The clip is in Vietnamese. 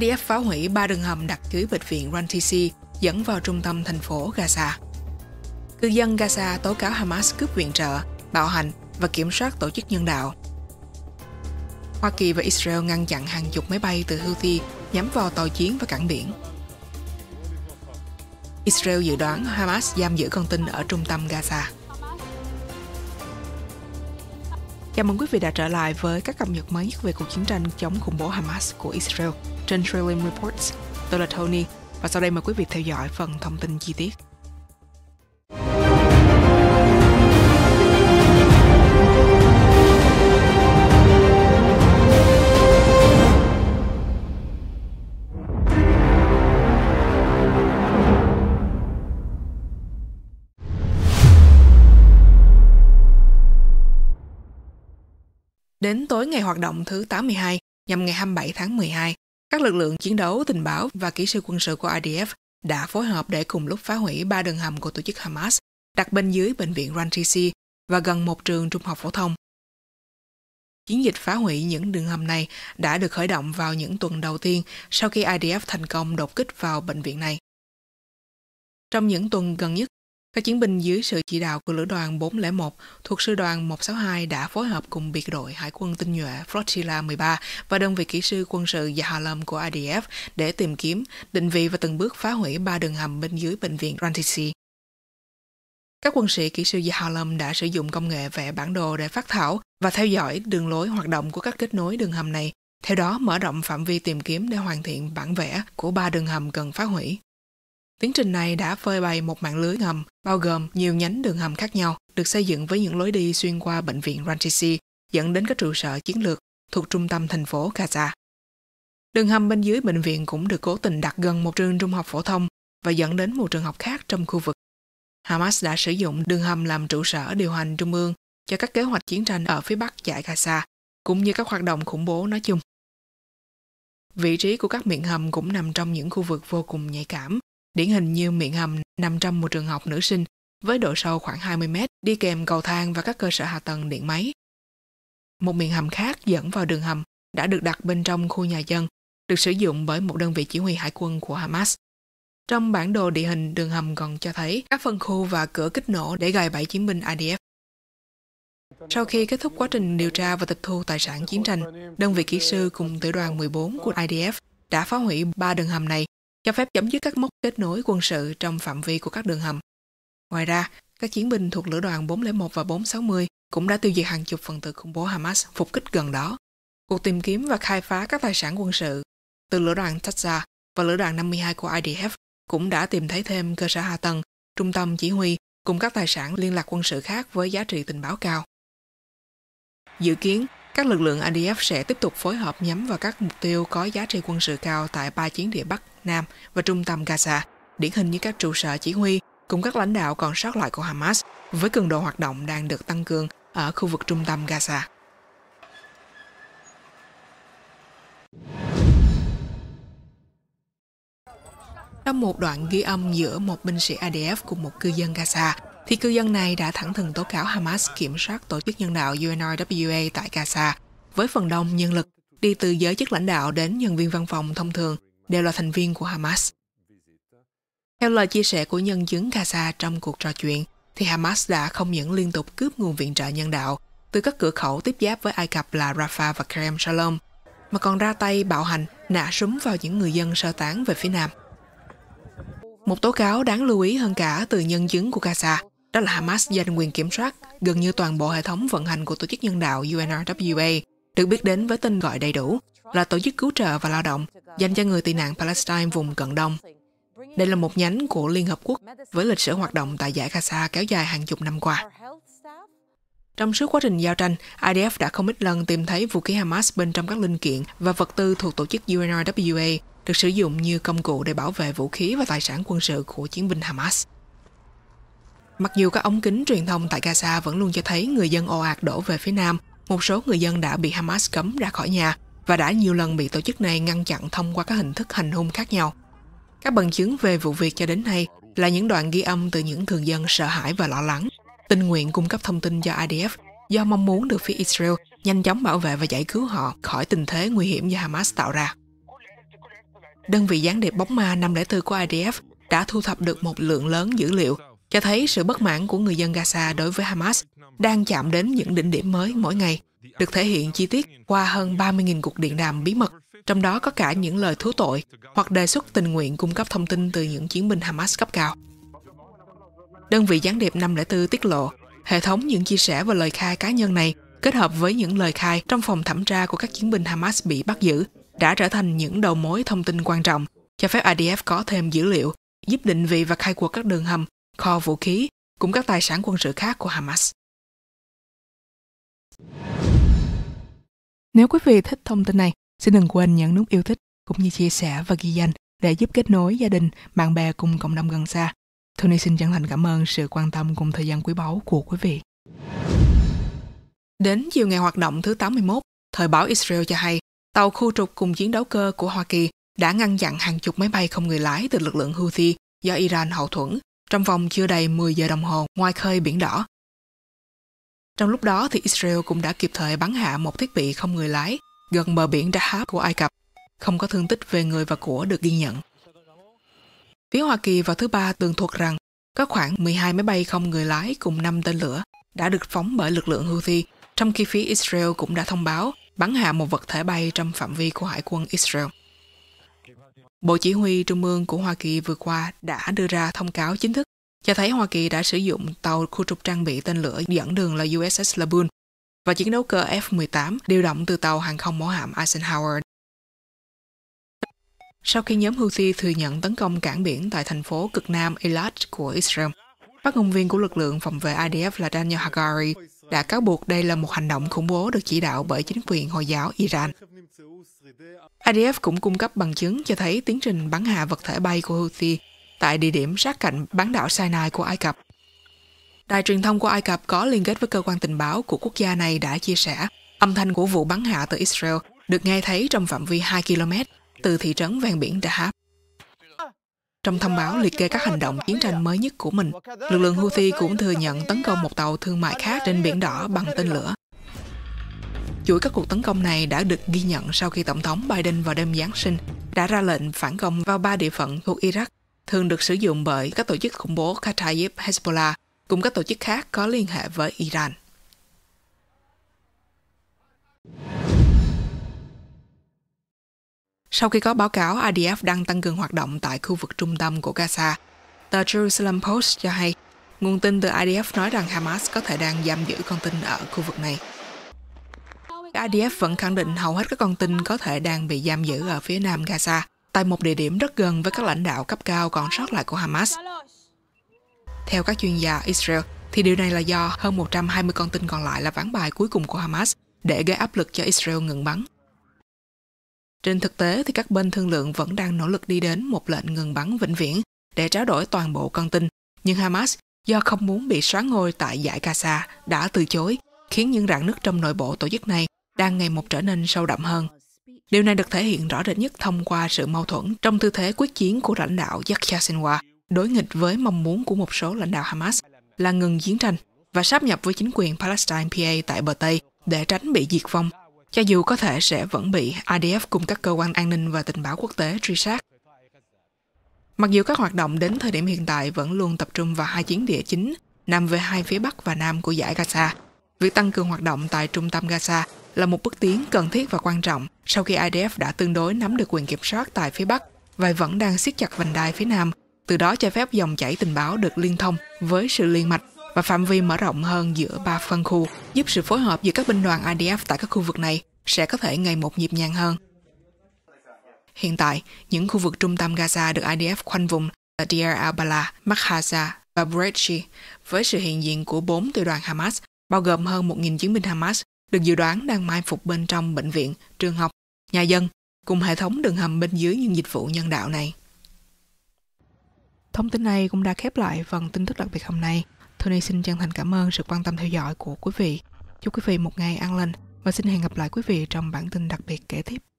IDF phá hủy ba đường hầm đặt dưới bệnh viện Rantisi dẫn vào trung tâm thành phố Gaza. Cư dân Gaza tố cáo Hamas cướp viện trợ, bạo hành và kiểm soát tổ chức nhân đạo. Hoa Kỳ và Israel ngăn chặn hàng chục máy bay từ Houthi nhắm vào tàu chiến và cảng biển. Israel dự đoán Hamas giam giữ con tin ở trung tâm Gaza. Chào mừng quý vị đã trở lại với các cập nhật mới nhất về cuộc chiến tranh chống khủng bố Hamas của Israel trên Trillium Reports. Tôi là Tony và sau đây mời quý vị theo dõi phần thông tin chi tiết. Đến tối ngày hoạt động thứ 82 nhằm ngày 27 tháng 12, các lực lượng chiến đấu, tình báo và kỹ sư quân sự của IDF đã phối hợp để cùng lúc phá hủy ba đường hầm của tổ chức Hamas đặt bên dưới bệnh viện Rantisi và gần một trường trung học phổ thông. Chiến dịch phá hủy những đường hầm này đã được khởi động vào những tuần đầu tiên sau khi IDF thành công đột kích vào bệnh viện này. Trong những tuần gần nhất, các chiến binh dưới sự chỉ đạo của lữ đoàn 401 thuộc sư đoàn 162 đã phối hợp cùng biệt đội Hải quân tinh nhuệ Flotilla 13 và đơn vị kỹ sư quân sự Yahalam của IDF để tìm kiếm, định vị và từng bước phá hủy ba đường hầm bên dưới bệnh viện Rantisi. Các quân sĩ kỹ sư Yahalam đã sử dụng công nghệ vẽ bản đồ để phát thảo và theo dõi đường lối hoạt động của các kết nối đường hầm này, theo đó mở rộng phạm vi tìm kiếm để hoàn thiện bản vẽ của ba đường hầm cần phá hủy. Tiến trình này đã phơi bày một mạng lưới ngầm bao gồm nhiều nhánh đường hầm khác nhau được xây dựng với những lối đi xuyên qua bệnh viện Ranchisi dẫn đến các trụ sở chiến lược thuộc trung tâm thành phố Gaza. Đường hầm bên dưới bệnh viện cũng được cố tình đặt gần một trường trung học phổ thông và dẫn đến một trường học khác trong khu vực. Hamas đã sử dụng đường hầm làm trụ sở điều hành trung ương cho các kế hoạch chiến tranh ở phía bắc giải Gaza, cũng như các hoạt động khủng bố nói chung. Vị trí của các miệng hầm cũng nằm trong những khu vực vô cùng nhạy cảm điển hình như miệng hầm nằm trong một trường học nữ sinh với độ sâu khoảng 20 mét, đi kèm cầu thang và các cơ sở hạ tầng điện máy. Một miệng hầm khác dẫn vào đường hầm đã được đặt bên trong khu nhà dân, được sử dụng bởi một đơn vị chỉ huy hải quân của Hamas. Trong bản đồ địa hình, đường hầm còn cho thấy các phân khu và cửa kích nổ để gài bảy chiến binh IDF. Sau khi kết thúc quá trình điều tra và tịch thu tài sản chiến tranh, đơn vị kỹ sư cùng tiểu đoàn 14 của IDF đã phá hủy ba đường hầm này cho phép chấm dứt các mốc kết nối quân sự trong phạm vi của các đường hầm. Ngoài ra, các chiến binh thuộc lữ đoàn 401 và 460 cũng đã tiêu diệt hàng chục phần tử khủng bố Hamas phục kích gần đó. Cuộc tìm kiếm và khai phá các tài sản quân sự từ lữ đoàn Tatsa và lữ đoàn 52 của IDF cũng đã tìm thấy thêm cơ sở hạ tầng, trung tâm chỉ huy cùng các tài sản liên lạc quân sự khác với giá trị tình báo cao. Dự kiến, các lực lượng IDF sẽ tiếp tục phối hợp nhắm vào các mục tiêu có giá trị quân sự cao tại ba chiến địa Bắc Nam và trung tâm Gaza, điển hình như các trụ sở chỉ huy cùng các lãnh đạo còn sót lại của Hamas với cường độ hoạt động đang được tăng cường ở khu vực trung tâm Gaza. Trong một đoạn ghi âm giữa một binh sĩ ADF cùng một cư dân Gaza, thì cư dân này đã thẳng thừng tố cáo Hamas kiểm soát tổ chức nhân đạo UNRWA tại Gaza với phần đông nhân lực đi từ giới chức lãnh đạo đến nhân viên văn phòng thông thường đều là thành viên của Hamas. Theo lời chia sẻ của nhân chứng Gaza trong cuộc trò chuyện, thì Hamas đã không những liên tục cướp nguồn viện trợ nhân đạo từ các cửa khẩu tiếp giáp với Ai Cập là Rafah và Kerem Shalom, mà còn ra tay bạo hành, nã súng vào những người dân sơ tán về phía nam. Một tố cáo đáng lưu ý hơn cả từ nhân chứng của Gaza, đó là Hamas giành quyền kiểm soát gần như toàn bộ hệ thống vận hành của tổ chức nhân đạo UNRWA được biết đến với tên gọi đầy đủ là Tổ chức Cứu trợ và Lao động dành cho người tị nạn Palestine vùng Cận Đông. Đây là một nhánh của Liên Hợp Quốc với lịch sử hoạt động tại giải Gaza kéo dài hàng chục năm qua. Trong suốt quá trình giao tranh, IDF đã không ít lần tìm thấy vũ khí Hamas bên trong các linh kiện và vật tư thuộc tổ chức UNRWA được sử dụng như công cụ để bảo vệ vũ khí và tài sản quân sự của chiến binh Hamas. Mặc dù các ống kính truyền thông tại Gaza vẫn luôn cho thấy người dân ồ ạt đổ về phía nam một số người dân đã bị Hamas cấm ra khỏi nhà và đã nhiều lần bị tổ chức này ngăn chặn thông qua các hình thức hành hung khác nhau. Các bằng chứng về vụ việc cho đến nay là những đoạn ghi âm từ những thường dân sợ hãi và lo lắng, tình nguyện cung cấp thông tin cho IDF do mong muốn được phía Israel nhanh chóng bảo vệ và giải cứu họ khỏi tình thế nguy hiểm do Hamas tạo ra. Đơn vị gián điệp bóng ma 504 của IDF đã thu thập được một lượng lớn dữ liệu cho thấy sự bất mãn của người dân Gaza đối với Hamas đang chạm đến những đỉnh điểm mới mỗi ngày, được thể hiện chi tiết qua hơn 30.000 cuộc điện đàm bí mật, trong đó có cả những lời thú tội hoặc đề xuất tình nguyện cung cấp thông tin từ những chiến binh Hamas cấp cao. Đơn vị gián điệp 504 tiết lộ, hệ thống những chia sẻ và lời khai cá nhân này kết hợp với những lời khai trong phòng thẩm tra của các chiến binh Hamas bị bắt giữ đã trở thành những đầu mối thông tin quan trọng, cho phép IDF có thêm dữ liệu, giúp định vị và khai cuộc các đường hầm kho vũ khí cùng các tài sản quân sự khác của Hamas. Nếu quý vị thích thông tin này, xin đừng quên nhấn nút yêu thích cũng như chia sẻ và ghi danh để giúp kết nối gia đình, bạn bè cùng cộng đồng gần xa. Tony xin chân thành cảm ơn sự quan tâm cùng thời gian quý báu của quý vị. Đến chiều ngày hoạt động thứ 81, thời báo Israel cho hay tàu khu trục cùng chiến đấu cơ của Hoa Kỳ đã ngăn chặn hàng chục máy bay không người lái từ lực lượng Houthi do Iran hậu thuẫn trong vòng chưa đầy 10 giờ đồng hồ ngoài khơi Biển Đỏ. Trong lúc đó thì Israel cũng đã kịp thời bắn hạ một thiết bị không người lái gần bờ biển Dahab của Ai Cập. Không có thương tích về người và của được ghi nhận. Phía Hoa Kỳ vào thứ Ba tường thuật rằng có khoảng 12 máy bay không người lái cùng 5 tên lửa đã được phóng bởi lực lượng Houthi, trong khi phía Israel cũng đã thông báo bắn hạ một vật thể bay trong phạm vi của Hải quân Israel. Bộ Chỉ huy Trung ương của Hoa Kỳ vừa qua đã đưa ra thông cáo chính thức cho thấy Hoa Kỳ đã sử dụng tàu khu trục trang bị tên lửa dẫn đường là USS Laboon và chiến đấu cơ F-18 điều động từ tàu hàng không mẫu hạm Eisenhower. Sau khi nhóm Houthi thừa nhận tấn công cảng biển tại thành phố cực nam Eilat của Israel, phát ngôn viên của lực lượng phòng vệ IDF là Daniel Hagari đã cáo buộc đây là một hành động khủng bố được chỉ đạo bởi chính quyền Hồi giáo Iran. IDF cũng cung cấp bằng chứng cho thấy tiến trình bắn hạ vật thể bay của Houthi tại địa điểm sát cạnh bán đảo Sinai của Ai Cập. Đài truyền thông của Ai Cập có liên kết với cơ quan tình báo của quốc gia này đã chia sẻ âm thanh của vụ bắn hạ từ Israel được nghe thấy trong phạm vi 2 km từ thị trấn ven biển Dahab. Trong thông báo liệt kê các hành động chiến tranh mới nhất của mình, lực lượng Houthi cũng thừa nhận tấn công một tàu thương mại khác trên biển đỏ bằng tên lửa Chuỗi các cuộc tấn công này đã được ghi nhận sau khi Tổng thống Biden vào đêm Giáng sinh đã ra lệnh phản công vào ba địa phận thuộc Iraq, thường được sử dụng bởi các tổ chức khủng bố Kataib Hezbollah cùng các tổ chức khác có liên hệ với Iran. Sau khi có báo cáo IDF đang tăng cường hoạt động tại khu vực trung tâm của Gaza, tờ Jerusalem Post cho hay, nguồn tin từ IDF nói rằng Hamas có thể đang giam giữ con tin ở khu vực này. IDF vẫn khẳng định hầu hết các con tin có thể đang bị giam giữ ở phía nam Gaza, tại một địa điểm rất gần với các lãnh đạo cấp cao còn sót lại của Hamas. Theo các chuyên gia Israel, thì điều này là do hơn 120 con tin còn lại là ván bài cuối cùng của Hamas để gây áp lực cho Israel ngừng bắn. Trên thực tế thì các bên thương lượng vẫn đang nỗ lực đi đến một lệnh ngừng bắn vĩnh viễn để trao đổi toàn bộ con tin, nhưng Hamas do không muốn bị xóa ngôi tại giải Gaza đã từ chối, khiến những rạn nứt trong nội bộ tổ chức này đang ngày một trở nên sâu đậm hơn. Điều này được thể hiện rõ rệt nhất thông qua sự mâu thuẫn trong tư thế quyết chiến của lãnh đạo Yahya Sinwa đối nghịch với mong muốn của một số lãnh đạo Hamas là ngừng chiến tranh và sáp nhập với chính quyền Palestine PA tại bờ Tây để tránh bị diệt vong, cho dù có thể sẽ vẫn bị IDF cùng các cơ quan an ninh và tình báo quốc tế truy sát. Mặc dù các hoạt động đến thời điểm hiện tại vẫn luôn tập trung vào hai chiến địa chính nằm về hai phía Bắc và Nam của giải Gaza, Việc tăng cường hoạt động tại trung tâm Gaza là một bước tiến cần thiết và quan trọng sau khi IDF đã tương đối nắm được quyền kiểm soát tại phía Bắc và vẫn đang siết chặt vành đai phía Nam, từ đó cho phép dòng chảy tình báo được liên thông với sự liên mạch và phạm vi mở rộng hơn giữa ba phân khu, giúp sự phối hợp giữa các binh đoàn IDF tại các khu vực này sẽ có thể ngày một nhịp nhàng hơn. Hiện tại, những khu vực trung tâm Gaza được IDF khoanh vùng là Deir al-Bala, Makhaza và Brechi, với sự hiện diện của bốn tiểu đoàn Hamas bao gồm hơn 1.000 chiến binh Hamas được dự đoán đang mai phục bên trong bệnh viện, trường học, nhà dân cùng hệ thống đường hầm bên dưới những dịch vụ nhân đạo này. Thông tin này cũng đã khép lại phần tin tức đặc biệt hôm nay. Thư Ni xin chân thành cảm ơn sự quan tâm theo dõi của quý vị. Chúc quý vị một ngày an lành và xin hẹn gặp lại quý vị trong bản tin đặc biệt kế tiếp.